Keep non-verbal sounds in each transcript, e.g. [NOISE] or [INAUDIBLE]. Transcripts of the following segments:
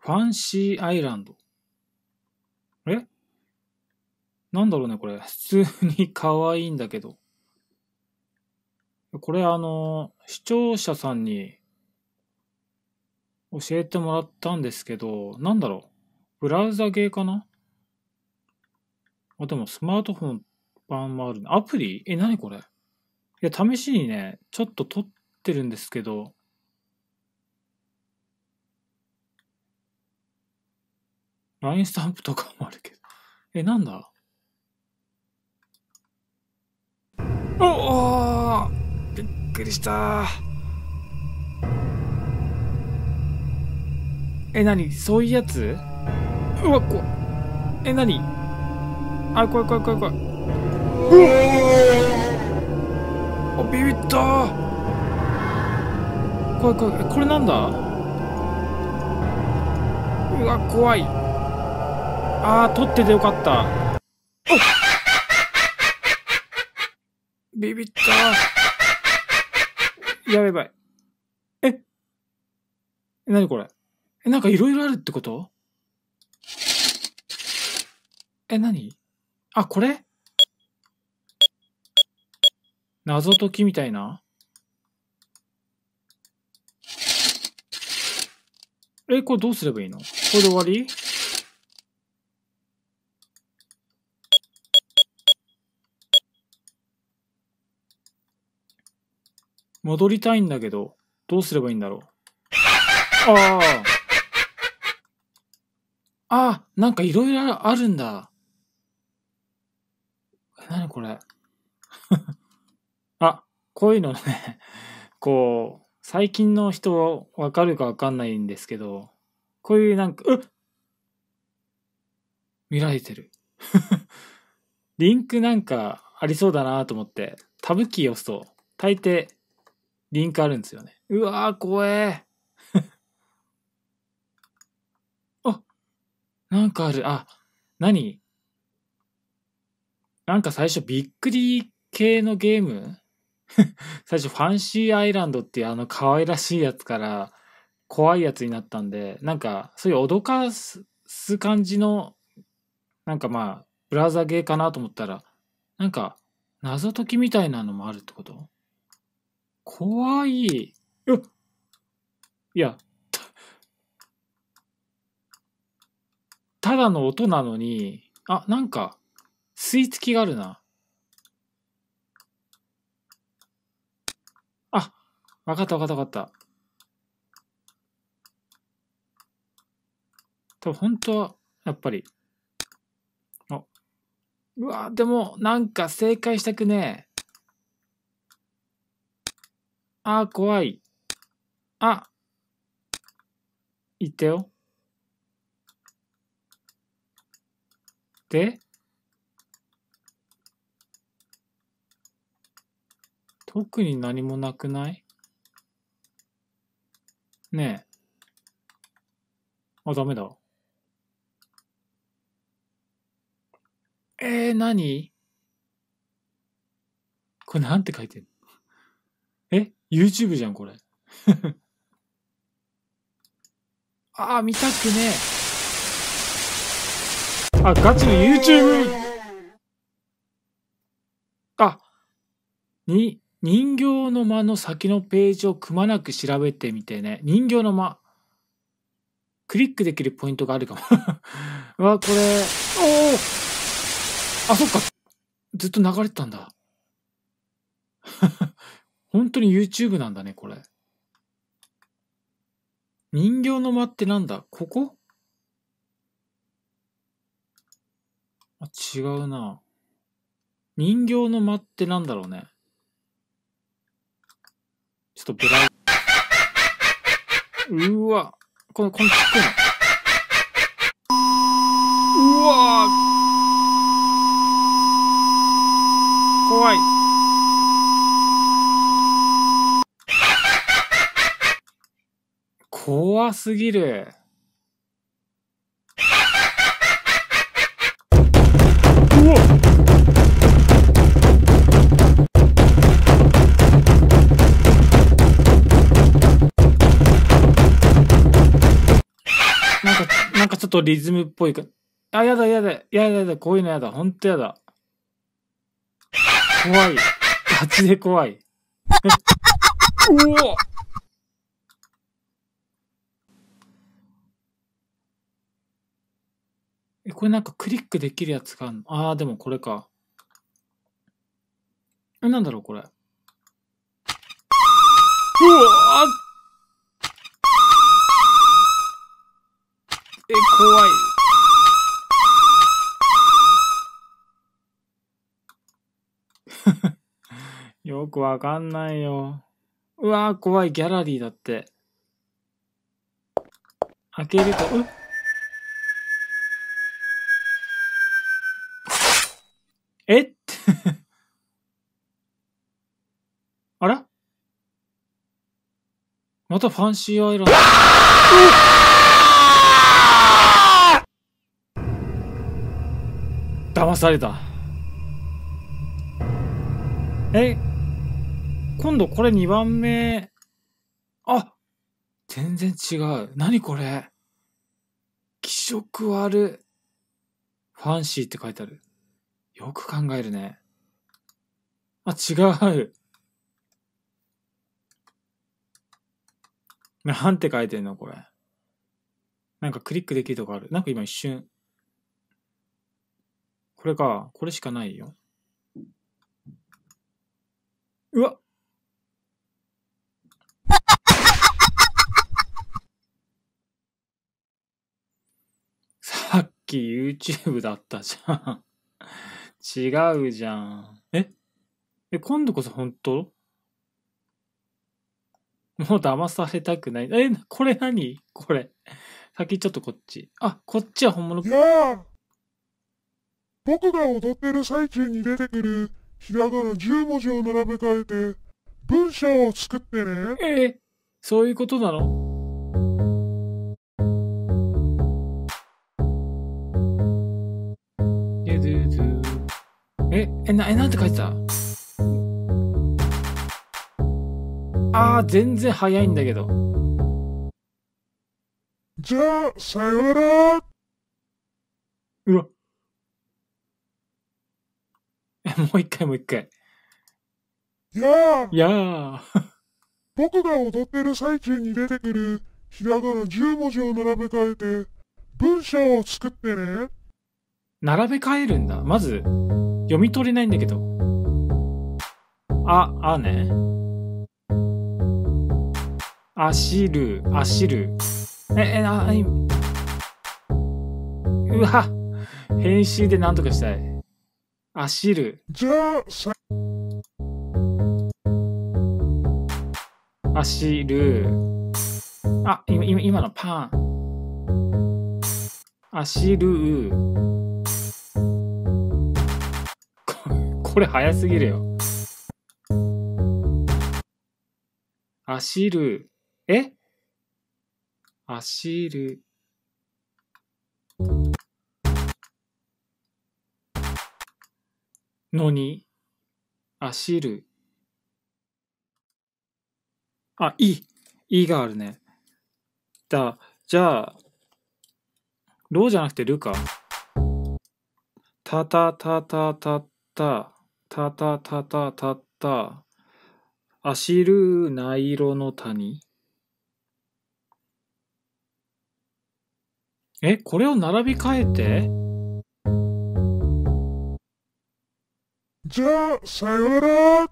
ファンシーアイランド。えなんだろうね、これ。普通に可愛いんだけど。これあの、視聴者さんに教えてもらったんですけど、なんだろう。ブラウザ系かなあ、でもスマートフォン版もあるね。アプリえ、なにこれいや、試しにね、ちょっと撮ってるんですけど、LINE スタンプとかもあるけど。え、なんだおおびっくりしたえ、なにそういうやつうわ、怖え、なにあ、怖い怖い怖い怖い。うおビビった怖い怖い。これなんだうわ、怖い。ああ、取っててよかった。ビビった。やべばい。えなにこれえ、なんかいろいろあるってことえ、なにあ、これ謎解きみたいなえ、これどうすればいいのこれで終わり戻りたいんだけど、どうすればいいんだろう。ああ。ああ、なんかいろいろあるんだ。なにこれ。[LAUGHS] あ、こういうのね、こう、最近の人わかるかわかんないんですけど、こういうなんか、うっ見られてる。[LAUGHS] リンクなんかありそうだなと思って、タブキー押すと、大抵リンクあるんですよね。うわー、怖え。[LAUGHS] あ、なんかある。あ、何なんか最初びっくり系のゲーム [LAUGHS] 最初ファンシーアイランドっていうあの可愛らしいやつから怖いやつになったんで、なんかそういう脅かす感じの、なんかまあ、ブラウザゲーかなと思ったら、なんか謎解きみたいなのもあるってこと怖い。ういや、ただの音なのに、あ、なんか、吸い付きがあるな。あ、わかったわかったわかった。多分本当は、やっぱり。あ、うわでも、なんか正解したくねえ。あ怖い。あ言ったよ。で特に何もなくないねえ。あ、ダメだ。えー、何これなんて書いてんのえ ?YouTube じゃん、これ。[LAUGHS] ああ、見たくねえ。あ、ガチの YouTube! あ、に、人形の間の先のページをくまなく調べてみてね。人形の間。クリックできるポイントがあるかも [LAUGHS] わ、これ、おおあ、そっか。ずっと流れてたんだ。[LAUGHS] 本当に YouTube なんだね、これ。人形の間ってなんだここあ、違うな。人形の間ってなんだろうね。ちょっとブラウ。うわ。この、このちっこの。すぎる。なんか、なんかちょっとリズムっぽいか。あ、やだやだ、やだやだ、こういうのやだ、ほんとやだ。怖い。ガチで怖い。う [LAUGHS] おえ、これなんかクリックできるやつがあるのああ、でもこれか。え、なんだろう、これ。うわえ、怖い。[LAUGHS] よくわかんないよ。うわー怖い、ギャラリーだって。開けると、うっえって [LAUGHS] あらまたファンシーアイランド。[LAUGHS] 騙された。え、今度これ2番目。あ全然違う。何これ気色悪。ファンシーって書いてある。よく考えるね。あ、違う。なんて書いてんのこれ。なんかクリックできるとこある。なんか今一瞬。これか。これしかないよ。うわさっき YouTube だったじゃん。違うじゃん。ええ、今度こそ本当もう騙されたくない。え、これ何これ。先ちょっとこっち。あ、こっちは本物。いや僕が踊ってる最中に出てくる、ひらがな10文字を並べ替えて、文章を作ってね。ええ、そういうことなのえ、え、な、え、なんて書いてたあー、全然早いんだけど。じゃあ、さようならうわ。え、[LAUGHS] もう一回もう一回。やあやあ [LAUGHS] 僕が踊ってる最中に出てくる、ひらがな10文字を並べ替えて、文章を作ってね。並べ替えるんだ。まず、読み取れないんだけど。あ、あね。あしる、あしる。え、え、な、い。うわ編集で何とかしたい。あしる。あしる。あ、今、今のパン。あしる。これ早すぎるよ。走る、え走る。のに、走る。あ、い、いいいがあるね。だ、じゃあ、ろうじゃなくてるか。たたたたたた。たたたたたた、あしるな色の谷。え、これを並び替えてじゃあ、さよなら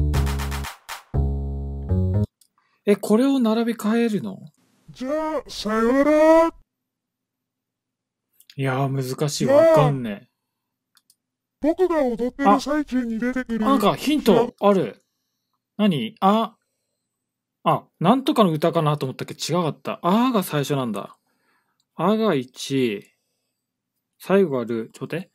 [LAUGHS] え、これを並び替えるのじゃあ、さよならいやー、難しい。わかんねえ。僕が踊ってる最中に出てくる。なんかヒントある。何あ、あ、なんとかの歌かなと思ったけど違かった。あーが最初なんだ。あが1、最後がる。ちょう待って。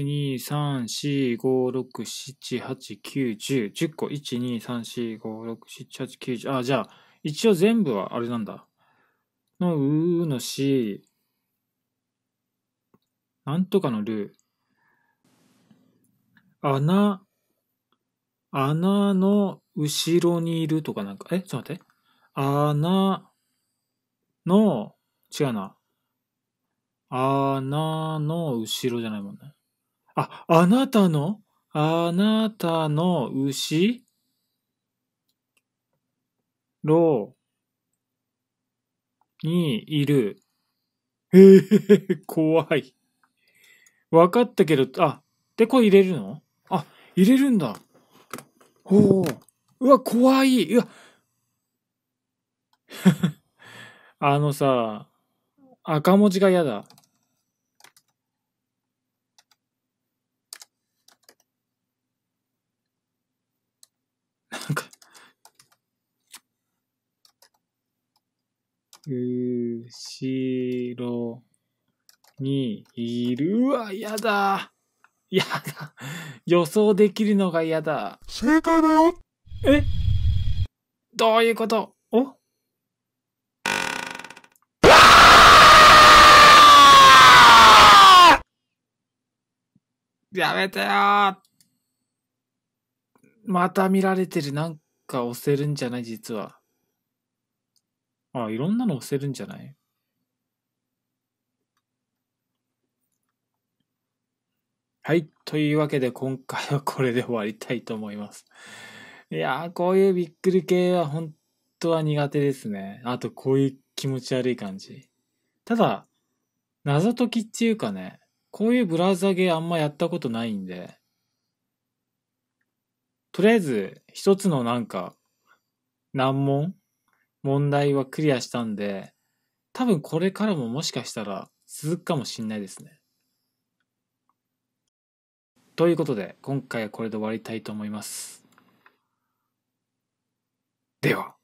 1,2,3,4,5,6,7,8,9,10 10個。1,2,3,4,5,6,7,8,9,10あ、じゃあ、一応全部はあれなんだ。のうーのし、なんとかのルー。穴、穴の後ろにいるとかなんか、え、ちょっと待って。穴の、違うな。穴の後ろじゃないもんね。あ、あなたの、あなたの牛、ろにいる。ええー、怖い。分かったけど、あ、で、これ入れるのあ、入れるんだ。おお。うわ、怖い。うわ。[LAUGHS] あのさ、赤文字が嫌だ。なんかうしろ。にいる。うわ、やだ。やだ。予想できるのがやだ。正解だよ。えどういうことおやめてよまた見られてる。なんか押せるんじゃない実は。あ、いろんなの押せるんじゃないはい。というわけで、今回はこれで終わりたいと思います。いやー、こういうびっくり系は本当は苦手ですね。あと、こういう気持ち悪い感じ。ただ、謎解きっていうかね、こういうブラウザ系あんまやったことないんで、とりあえず、一つのなんか、難問問題はクリアしたんで、多分これからももしかしたら続くかもしんないですね。ということで、今回はこれで終わりたいと思います。では。